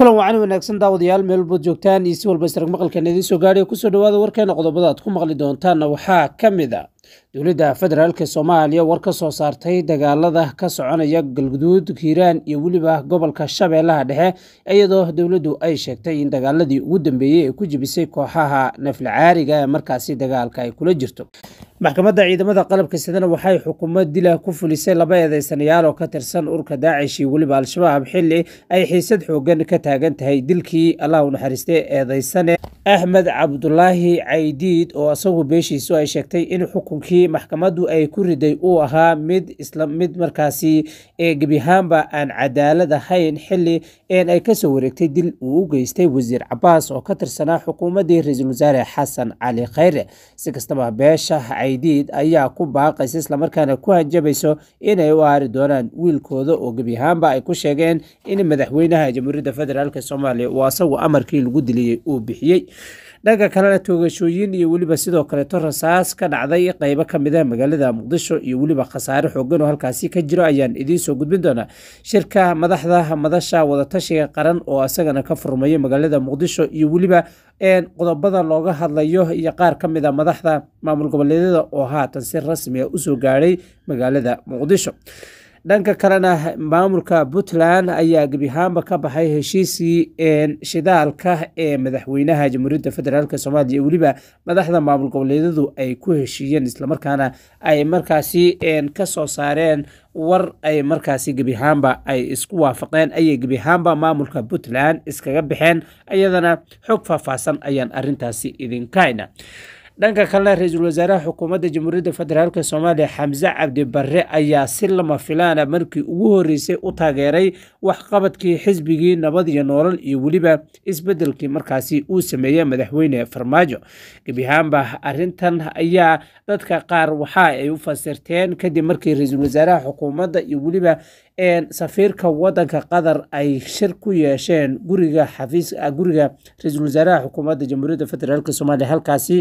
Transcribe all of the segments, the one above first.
kulan wacan wanaagsan daawadayaal meel walbood joogtaan iyo si walba israg maqalkan idiin soo gaadhay kusoo dhawaada warkeena qodobada aad ku maqli doontaanna waxaa ka mid a dowladda federaalk soomaaliya war ka soo saartay dagaalada ka soconaya galguduud hiiraan iyo weliba gobolka shabeellaha dhexe iyadoo dowladdu ay sheegtay in dagaaladii ugu dambeeyey ay ku jibisay kooxaha naflacaariga ee markaasi dagaalka ay kula jirto maxkamadda ciidamada qalabka sidana waxay xukuumo dila ku fulisay laba eedeysanayaal oo ka tirsan ururka daacish iyo weliba al-shabaab xilli ay xiisad xoogan ka taagan tahay dilkii allah u naxariistay eedeysane axmed cabdulaahi caydiid oo isagu beeshiisu ay sheegtay in xukunkii maxkamaddu ay ku riday uu ahaa mid isla mid markaasi ee gebi aan cadaalad ahayn xili een ay ka soo wareegtay dil uu u geystay wasiir cabaas oo ka tirsanaa xukuumaddii ra-iisul wasaare xasan cali khayre si kastaba beesha caydiid ayaa ku baaqaysa isla markaana ku hanjabayso inay u aari doonaan wiilkooda oo gebiahaanba ay ku sheegeen in madaxweynaha jamhuuriyadda federaalk soomaaliya uu asagu amarkii lagu diliyey uu bixiyey dhanka kalena toogashooyin iyo weliba sidoo kaleeto rasaas ka dhacday qeybo kamid a ah magaalada muqdisho iyo weliba khasaare xoogan oo halkaasi ka jiro ayaan idiin soo gudbin doonaa shirka madaxda madasha wadatashiga qaran oo isagana ka furmaya magaalada muqdisho iyo weliba qodobada looga hadlayo iyo qaar ka mid a ah madaxda maamul goboleedyada oo haatan si rasmiga ah usoo gaaray magaalada muqdisho dhanka kalena maamulka puntland ayaa gebiahaanba ka baxay heshiiskii shidaalka ee madaxweynaha jamhuuriyadda federaalk soomaaliya iyo weliba madaxda maamul goboleedyadu ay ku heshiiyeen islamarkaana ay markaasi ka soo saareen war ay markaasi gebiahaanba ay isku waafaqeen ayay gebiahaanba maamulka puntland iskaga baxeen iyadana xog faahfaahsan ayaan arintaasi idinkayna dhanka kalena ra-iisul wasaaraha xukuumadda jamhuuriyadda federaalk soomaaliya xamse cabdi barre ayaa si lama filaana ah markii ugu horreysay u taageeray waxqabadkii xisbigii nabad iyo noolal iyo weliba isbeddelkii markaasi uu sameeyey madaxweyne farmaajo gebi ahaanba arrintan ayaa dadka qaar waxa ay u fasirteen kadib markii ra-iisul wasaaraha xukuumadda iyo weliba safiirka waddanka qatar ay shir ku yeesheen guriga xafiisguriga ah, ra-iisul wasaaraha xukuumadda jamhuuriyadda federaalk soomaaliya halkaasi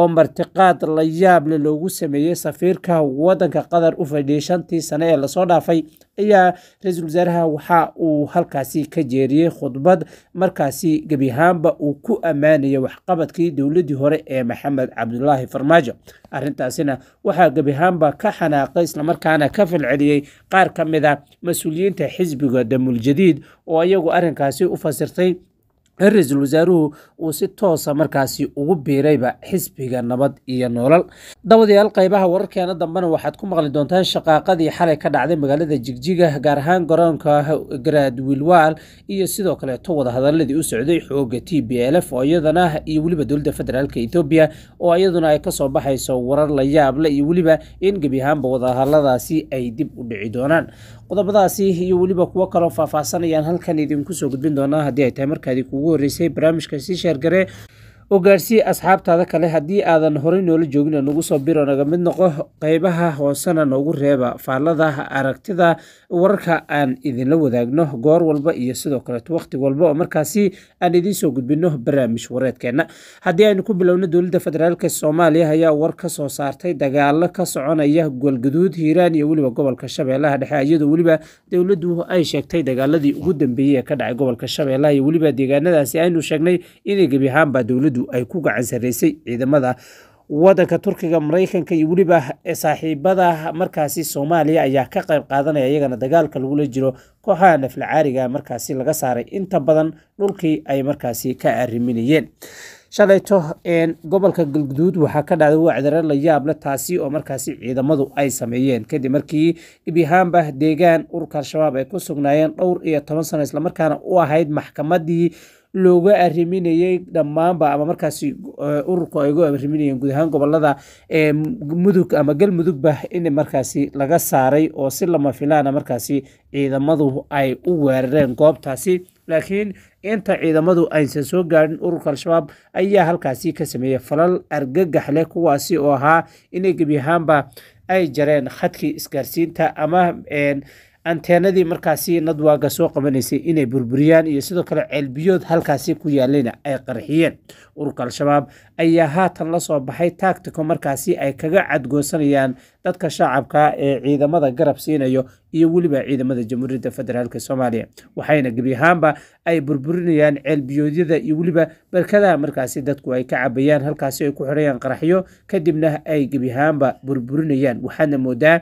oo martiqaad la yaable loogu sameeyey safiirka waddanka qatar u fadhiyey shantii sane ee lasoo dhaafay ayaa ra-iisul wasaaraha waxa uu halkaasi ka jeeriyey khudbad markaasi gebi ahaanba uu ku ammaanayay waxqabadkii dowladdii hore ee maxamed cabdulaahi farmaajo arrintaasina waxaa gebi ahaanba ka xanaaqay islamarkaana ka falceliyey qaar ka mid a ah mas-uuliyiinta xisbiga damuul jadiid oo iyagu arrinkaasi u fasirtay ra-iisul wasaaruhu uu si toosa markaasi ugu biirayba xisbiga nabad iyo noolal dabadayaal qaybaha wararkeena dambena waxaad ku maqli doontaan shaqaaqadii xalay ka dhacday magaalada jigjiga gaar ahaan garoonka garaadwiilwaal iyo sidoo kaleeto wadahadaladii u socday xooga t b l f oo iyadana iyo weliba dowladda federaalk etoobiya oo iyaduna ay kasoo baxayso warar la yaabla iyo weliba in gebi ahaanba wadahadaladaasi ay dib u dhici doonaan qodobadaasi iyo weliba kuwo kaloo ayaan halkan idinku soo gudbin doonaa haddii ay tahay markaadi kugu horreysay barnaamijka barnaamijkaasi sheergare u gaarsiiya asxaabtaada kale haddii aadan horay noola joogina nagu soo biro naga mid noqo qaybaha hoosena noogu reeba faallada aragtida wararka aan idinla wadaagno goor walba iyo sidoo kaleeto wakhti walba oo markaasi aan idiin soo gudbino barnaamij wareedkeenna haddii aynu ku bilowno dowladda federaalk soomaaliya ayaa war ka soo saartay dagaalo ka soconaya golgaduud hiiraan iyo weliba gobolka shabeellaha dhexe iyadoo weliba dowladdu ay sheegtay dagaaladii ugu dambeeyey ee ka dhacay gobolka shabeellaha iyo weliba deegaanadaasi aynu sheegnay inay gebi ahaanbaa dowlad dowladdu ay ku gacan sarraysay ciidamada waddanka turkiga maraykanka iyo weliba saaxiibada markaasi soomaaliya ayaa ka qayb qaadanaya iyagana dagaalka lagula jiro kooxaha naflacaariga ah markaasi laga saaray inta badan dhulkii ay markaasi ka arriminayeen shalayto gobolka galguduud waxaa ka dhacday wacdare la yaab leh taasi oo markaasi ciidamadu ay sameeyeen kadib markii dhibihaanba deegaan ururka al-shabaab ay ku sugnaayeen dhowr iyo toban sano islamarkaana u ahayd maxkamadii looga ariminayay dhammaanba ama markaasi eh, ururku ay uga ariminayeen guud ahaan gobolada eh, mudug ama galmudugba in markaasi laga saaray oo si lama filaana ah markaasi ciidamadu ay u weerareen goobtaasi laakiin inta ciidamadu aysan soo gaadhin ururka al-shabaab ayaa halkaasi ka sameeyey falal argagax leh kuwaasi oo ahaa inay gebi ahaanba ay jareen khadkii isgaarsiinta ama eh, anteenadii markaasi nadwaaga soo qabanaysay inay burburiyaan iyo sidoo kale ceelbiyood halkaasi ku yaalayna ay qarxiyeen ururka al-shabaab ayaa haatan la soo baxay taagtiko markaasi ay kaga cadgoosanayaan dadka shacabka ee ciidamada garab siinayo iyo weliba ciidamada jamhuuriyadda federaalk soomaaliya waxayna gebi ahaanba ay burburinayaan ceelbiyoodyada iyo weliba barkadaha markaasi dadku ay ka cabayaan halkaasi ay ku xirayaan qaraxyo kadibna ay gebi ahaanba burburinayaan waxaadna moodaa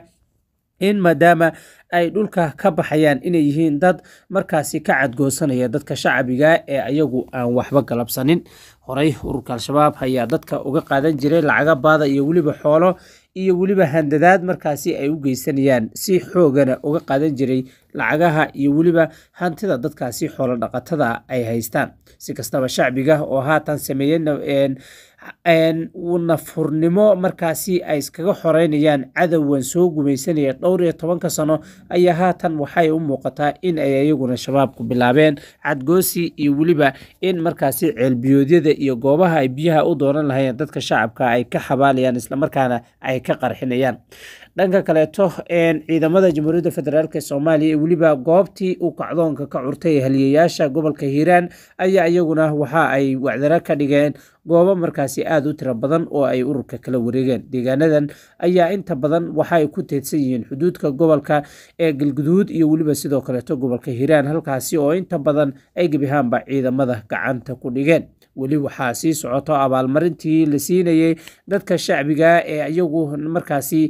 in maadaama ay dhulka ka baxayaan inay yihiin dad markaasi ka cadgoosanaya dadka shacabiga ee ayagu aan waxba galabsanin horey ururka al-shabaab ayaa dadka uga qaadan jiray lacaga baada iyo weliba xoolo iyo weliba handadaad markaasi ay u geysanayaan si xoogana uga qaadan jiray lacagaha iyo weliba hantida dadkaasi xoolo dhaqatada ay haystaan si kastaba shacbiga oo haatan sameeyey nafurnimo markaasi ay iskaga xoreynayaan cadowan soo gumaysanaya dhowr iyo tobanka sano ayaa haatan waxay u muuqataa in ay ayaguna shabaabku bilaabeen cadgoosi iyo weliba in markaasi ceelbiyoodyada iyo goobaha ay biyaha u dooran lahayeen dadka shacabka ay ka xabaalayaan islamarkaana ay ka qarxinayaan dhanka kaleeto ciidamada jamhuuriyadda federaalk soomaaliya weliba goobtii uu kacdoonka ka curtay haliyayaasha gobolka hiiraan ayaa iyaguna waxa ay wacdaro ka dhigeen goobo markaasi aada u tiro badan oo ay ururka kala wareegeen deegaanadan ayaa inta badan waxaay ku teedsan yihiin xuduudka gobolka ee galguduud iyo weliba sidoo kaleeto gobolka hiiraan halkaasi oo inta badan ay gebihaanba ciidamada gacanta ku dhigeen weli waxaa sii socoto abaalmarintii la siinayay dadka shacbiga ee iyagu markaasi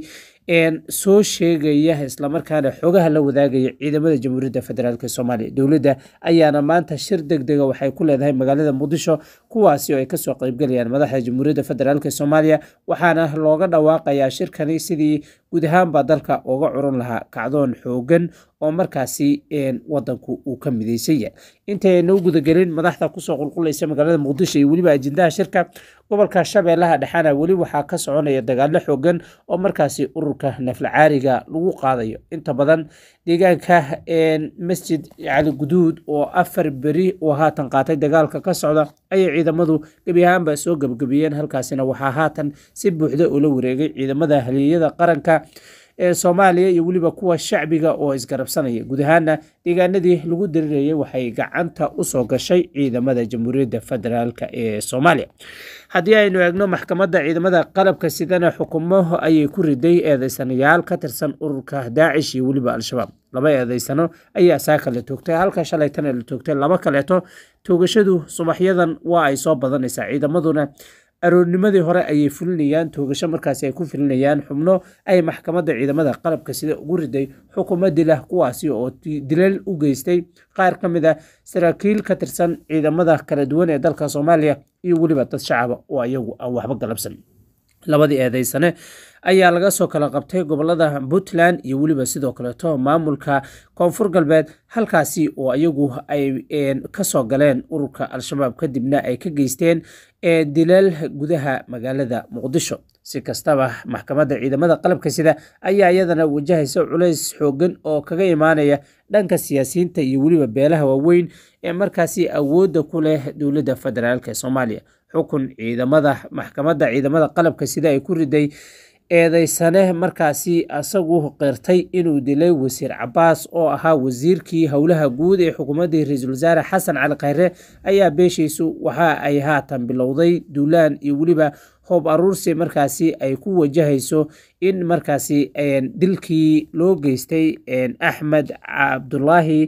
soo sheegaya islamarkaana xoogaha la wadaagaya ciidamada jamhuuriyadda federaalk soomaaliya dowladda ayaana maanta shir deg dega ah waxay ku leedahay magaalada muqdisho kuwaasi oo ay kasoo qeybgalayaan madaxda jamhuuriyadda federaalk soomaaliya waxaana looga dhawaaqayaa shirkani sidii guud ahaan baa dalka uga curan lahaa kacdoon xoogan oo markaasi wadanku uu ka midaysan yahay intaynau gudagelin madaxda kusoo qulqulaysa magaalada muqdisho iyo weliba ajendaha shirka gobolka shabeellaha dhexaana weli waxaa ka soconaya dagaalo xoogan oo markaasi ururka naflacaariga lagu qaadayo inta badan deegaanka masjid cali guduud oo afar beri oo haatan qaatay dagaalka ka socda ayay ciidamadu gebi ahaanba soo gebagabiyeen halkaasina waxaa haatan si buuxda oo la wareegay ciidamada haliyada qaranka ee soomaaliya iyo weliba kuwa shacbiga oo isgarabsanaya guud ahaanna deegaanadii lagu darirayay waxay gacanta usoo gashay ciidamada jamhuuriyadda federaalk ee soomaaliya haddii aynu eegno maxkamadda ciidamada qalabka sidana xukumo ayay ku riday eedaysanayaal ka tirsan ururka daacish iyo weliba al-shabaab laba eedeysano ayaa saaka la toogtay halka shalay tana la toogtay laba kaleeto toogashadu subaxyadan waa ay soo badanaysaa ciidamaduna aroornimadii hore ayay fulinayaan toogasho markaasi ay ku fulinayaan xubno ay maxkamadda ciidamada qalabka sida ugu riday xukumo dilah kuwaasi oo dilal u geystay qaar ka mid a ah saraakiil ka tirsan ciidamada kala duwan ee dalka soomaaliya iyo weliba dad shacaba ah oo ayagu aan waxba galabsan labadii eedaysane ayaa laga soo kala qabtay gobolada puntland iyo weliba sidoo kaleeto maamulka koonfur galbeed halkaasi oo iyagu ay kasoo galeen ururka al-shabaab kadibna ay ka geysteen dilaal gudaha magaalada muqdisho si kastaba maxkamadda ciidamada qalabka sida ayaa iyadana wajahaysa culays xoogan oo kaga imaanaya dhanka siyaasiyiinta iyo weliba beelaha waaweyn ee markaasi awoodda ku leh dowladda federaalk ee soomaaliya xukun ciidamada maxkamadda ciidamada qalabka sida ay ku riday eedaysane markaasi isagu qirtay inuu dilay wasiir cabaas oo ahaa wasiirkii howlaha guud ee xukuumaddii ra-iisul wasaare xasan cali khayre ayaa beeshiisu waxa ay haatan bilowday duulaan iyo weliba hoob aruursi markaasi ay ku wajahayso in markaasi dilkii loo geystay axmed cabdulaahi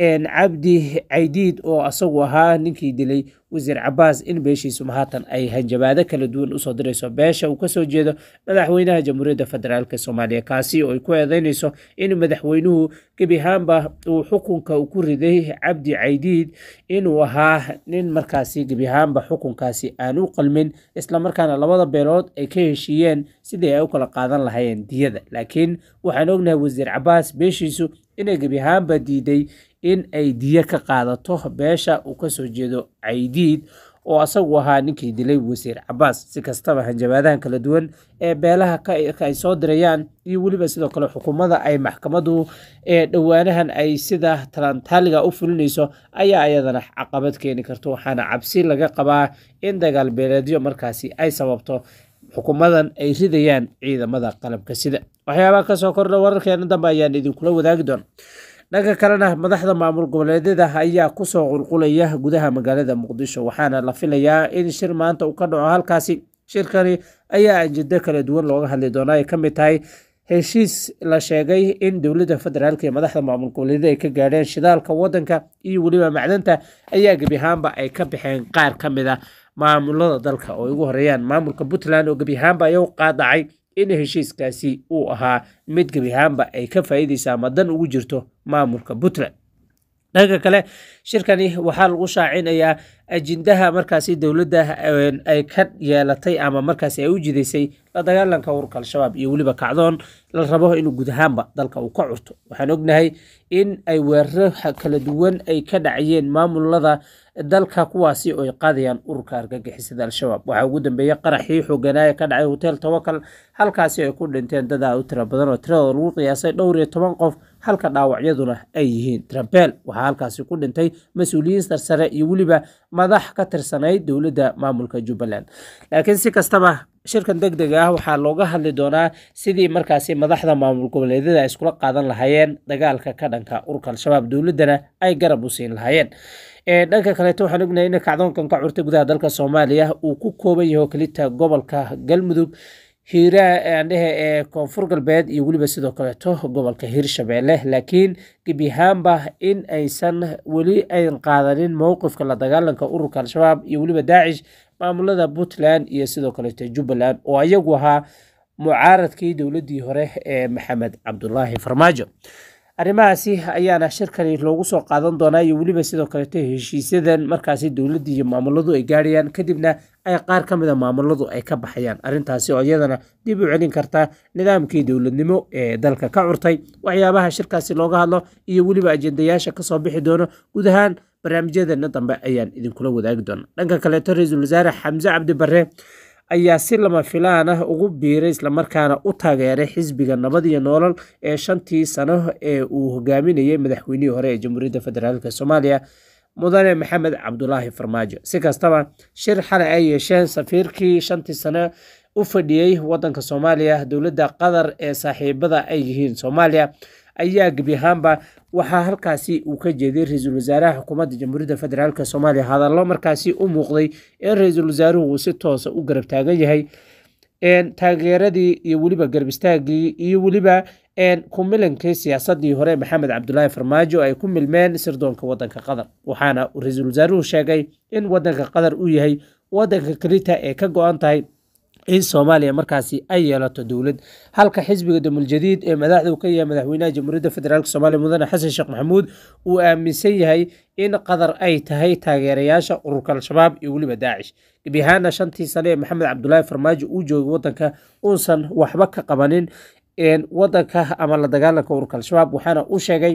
cabdi caydiid oo asagu ahaa ninkii dilay wasiir cabaas in beeshiisu mahaatan ay hanjabaado kala duwan usoo dirayso beesha uu kasoo jeedo madaxweynaha jamhuuriyadda federaalk soomaaliya kaasi oo ay ku eedeynayso in madaxweynuhu gebiahaanba uu xukunka ku riday cabdi caydiid inuu ahaa nin markaasi gebiahaanba xukunkaasi aan u qalmin islamarkaana labada beelood ay ka heshiiyeen sidii ay u kala qaadan lahayeen diyada laakiin waxaan ognahay wasiir cabaas beeshiisu inay gebiahaanba diiday in ay diyo ka qaadato beesha uu kasoo jeedo caydiid oo asagu ahaa ninkii dilay wasiir cabaas si kastaba hanjabaadahan kala duwan ee beelaha ay soo dirayaan iyo weliba sidoo kale xukuumada ay maxkamadu ee dhowaanahan ay sida talantaaliga u fulinayso ayaa ayadana caqabad keeni karto waxaana cabsi laga qabaa in dagaal beeleedyo markaasi ay sababto xukuumadan ay ridayaan ciidamada qalabka sida waxyaabaha kasoo kordha wararkeena dambe ayaan idinkula wadaagi doona dhanka kalena madaxda maamul goboleedyada ayaa kusoo qulqulaya gudaha magaalada muqdisho waxaana la filayaa in shir maanta uu ka dhaco halkaasi shirkani ayaa ajido kala duwan looga hadli doonaa ay ka mid tahay heshiis la sheegay in dowladda federaalk iyo madaxda maamul goboleedyada ay ka gaadheen shidaalka waddanka iyo weliba macdanta ayaa gebi ahaanba ay ka baxeen qaar ka mid a ah maamulada dalka oo ay ugu horeeyaan maamulka puntland oo gebi ahaanba ay u qaadacay in heshiiskaasi uu ahaa mid gebi ahaanba ay ka faa'iidaysaa madan ugu jirto maamulka puntland dhanka kale shirkani waxaa lagu shaacinayaa ajindaha markaasi dowladda ay ka yeelatay ama markaasi ay u jidaysay la dagaalanka ururka al-shabaab iyo weliba kacdoon la rabo inuu guud ahaanba dalka uu ka curto waxaan ognahay in ay weeraro kala duwan ay ka dhacayeen maamulada dalka kuwaasi oo ay qaadayaan ururka argagixisada al-shabaab waxaa ugu dambeeyey qaraxii xooganaaye ka dhacay hoteel tawakal halkaasi ay ku dhinteen dad aa u tira badan oo tiradooda lagu qiyaasay dhowr iyo toban qof halka dhaawacyaduna ay yihiin trumpel waxaa halkaasi ku dhintay mas-uuliyiin sarsare iyo weliba madax ka tirsanayd dowladda maamulka jubbaland laakiin si kastaba shirkan deg deg ah waxaa looga hadli doonaa sidii markaasi madaxda maamul goboleedyada iskula qaadan lahaayeen dagaalka ka dhanka urka al-shabaab dowladdana ay garab u siin lahaayeen dhanka kaleeto waxaan ognahay in kacdoonkan ka curta gudaha dalka soomaaliya uu ku kooban yaho kelita gobolka galmudug hiiraha andhehe ee koonfur galbeed iyo weliba sidoo kaleeto gobolka hirshabeelle laakiin gebiahaanba in aysan weli ayn qaadanin mowqifka la dagaalanka ururka al-shabaab iyo weliba daacish maamulada puntland iyo sidoo kaleeto jubbaland oo ayagu ahaa mucaaradkii dowladdii hore ee maxamed cabdulaahi farmaajo arrimahaasi ayaana shirkani loogu soo qaadan doonaa iyo weliba sidoo kaleto heshiisyadan markaasi dowladdii iyo maamuladu ay gaarayaan kadibna ay qaar ka mid a maamuladu ay ka baxayaan arrintaasi oo iyadana dib u celin karta nidaamkii dowladnimo ee dalka ka curtay waxyaabaha shirkaasi looga hadlo iyo weliba ajendayaasha kasoo bixi doono guud ahaan barnaamijyadeena dambe ayaan idinkula wadaagi doona dhanka kaleeto ra-iisul wasaare xamse cabdi barre ayaa si lama filaan ah ugu biiray islamarkaana u taageeray xisbiga nabad iyo nolol ee shantii sano ee uu hogaaminayay madaxweynihii hore ee jamhuuriyadda federaalk soomaaliya mudane maxamed cabdulaahi farmaajo si kastaba shir xalay ay yeesheen safiirkii shantii sano u fadhiyey waddanka soomaaliya dowladda qatar ee saaxiibada ay yihiin soomaaliya ayaa gebi ahaanba waxaa halkaasi uu ka jeeday ra-iisul wasaaraha xukuumadda jamhuuriyadda federaalk soomaaliya hadallo markaasi u muuqday in ra-iisul wasaaruhu uu si toosa ah u garab taagan yahay taageeradii iyo weliba garbistaagii iyo weliba kumilankii siyaasadii hore maxamed cabdulaahi farmaajo ay ku milmeen sirdoonka wadanka qatar waxaana ra-iisul wasaaruhu sheegay in wadanka qatar uu yahay wadanka kalita ee ka go-an tahay in soomaaliya markaasi ay yeelato dowlad halka xisbiga damuljadiid ee madaxdu ka yahay madaxweynaha jamhuuriyadda federaalk soomaaliya mudane xasan sheekh maxamuud uu aaminsan yahay in qadar ay tahay taageerayaasha ururka al-shabaab iyo weliba daacish gebi ahaana shantii sane ee maxamed cabdulaahi farmaajo uu joogay waddanka uusan waxba ka qabanin wadanka ama la dagaalanka ururka al-shabaab waxaana u sheegay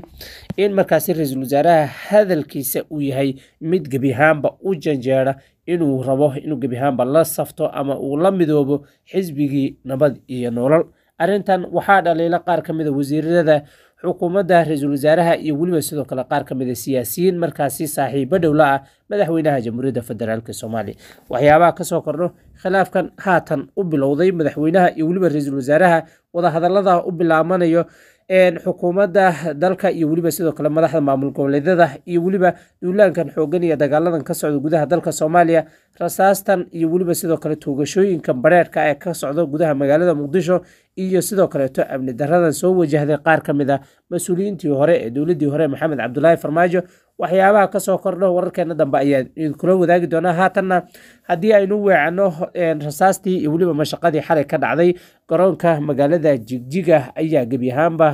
in markaasi ra-iisul wasaaraha hadalkiisa uu yahay mid gebi ahaanba u janjeera inuu rabo inuu gebi ahaanba la safto ama uu la midoobo xisbigii nabad iyo noolal arrintan waxaa dhaliila qaar ka mida ah wasiirada xukuumadda ra-iisul wasaaraha iyo weliba sidoo kale qaar ka mida ah siyaasiyiin markaasi saaxiibo dhowla ah madaxweynaha jamhuuriyadda federaalk soomaaliya waxyaabaha kasoo korno khilaafkan haatan u bilowday madaxweynaha iyo weliba ra-iisul wasaaraha wadahadallada u bilaabmanayo xukuumadda dalka iyo weliba sidoo kale madaxda maamul goboleedyada iyo weliba duulaankan xoogan iyo dagaaladan ka socda gudaha dalka soomaaliya rasaastan iyo weliba sidoo kale toogashooyinka bareerhka ee ka socda gudaha magaalada muqdisho iyo sidoo kaleeto amni daradan soo wajahday qaar ka mid a ah mas-uuliyiintii hore ee dowladii hore maxamed cabdulaahi farmaajo waxyaabaha kasoo kordho wararkeena dambe ayaa idinkula wadaagi doonaa haatanna haddii aynu weecano rasaastii iyo weliba mashaqadii xalay ka dhacday garoonka magaalada jigjiga ayaa gebi ahaanba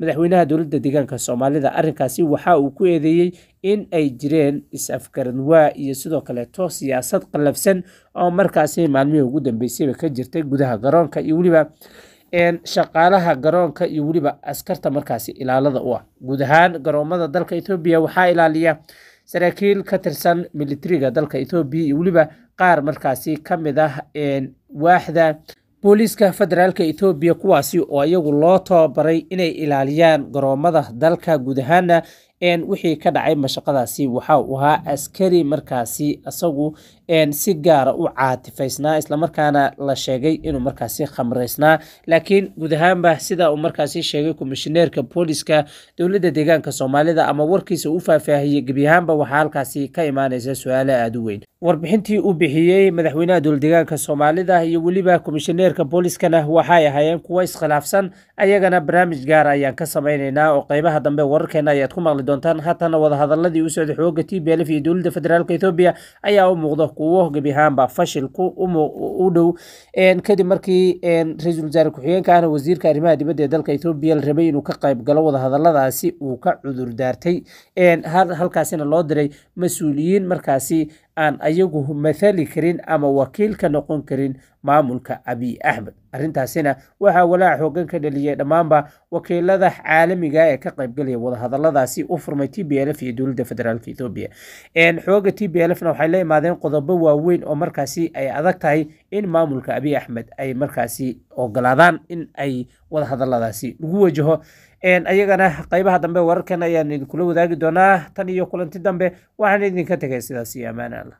madaxweynaha dowladda deegaanka soomaalida arrinkaasi waxa uu ku eedeeyey in ay jireen is-afgaranwaa iyo sidoo kaleeto siyaasad qallafsan oo markaasi maalmihii ugu dambeysayba ka jirtay gudaha garoonka iyo weliba shaqaalaha garoonka iyo weliba askarta markaasi ilaalada u ah guud ahaan garoomada dalka ethoobiya waxaa ilaaliya saraakiil ka tirsan militariga dalka ethoobiya iyo weliba qaar markaasi ka mid ah waaxda booliiska federaalka ethoobiya kuwaasi oo iyagu loo tababaray inay ilaaliyaan garoomada dalka guud ahaana wixii ka dhacay mashaqadaasi waxa uu ahaa askari markaasi isagu si gaara u caatifaysnaa islamarkaana la sheegay inuu markaasi khamraysnaa laakiin guud sida uu markaasi sheegay komishineerka booliska dowladda deegaanka soomaalida ama warkiisa uu faahfaahiyey gebi ahaanba waxaa halkaasi ka imaanaysa su-aalo aada u weyn warbixintii uu bixiyey madaxweynaha dowladeegaanka soomaalida iyo weliba komishineerka booliskana waxay ahaayeen kuwo iskhilaafsan ayagana barnaamij gaar ayaan ka sameyneynaa oo qeybaha dambe wararkeena ayaad ku maqli doontaan haatan wadahadaladii u socday xoogga t b lf iyo dowladda federaalka ethoobiya ayaa u muuqda kuwo gebi ahaanba fashil u dhow kadib markii ra-isul wasaare ku xigeenka ahna wasiirka arrimaha dibadda ee dalka ethoobiya la rabay inuu ka qayb galo wadahadaladaasi uu ka cudur daartay halkaasina loo diray mas-uuliyiin markaasi aan ayagu mathali karin ama wakiil ka noqon karin maamulka abiy axmed arintaasina waxaa walaac hoggan ka dhaliyay dhammaanba wakiilada caalamiga ah ee ka qaybgalaya wadahadaladaasi u furmay t b lf iyo dowladda federaalk ethoobiya xooga t b lfna waxay la imaadeen qodobo waaweyn oo markaasi ay adag tahay in maamulka abiy axmed ay markaasi ogolaadaan in ay wadahadaladaasi lagu wajaho ayagana qaybaha dambe wararkan ayaan idinkula wadaagi doonaa tan iyo kulanti dambe waxaan idinka tegay sidaasiyo iyo ammaanala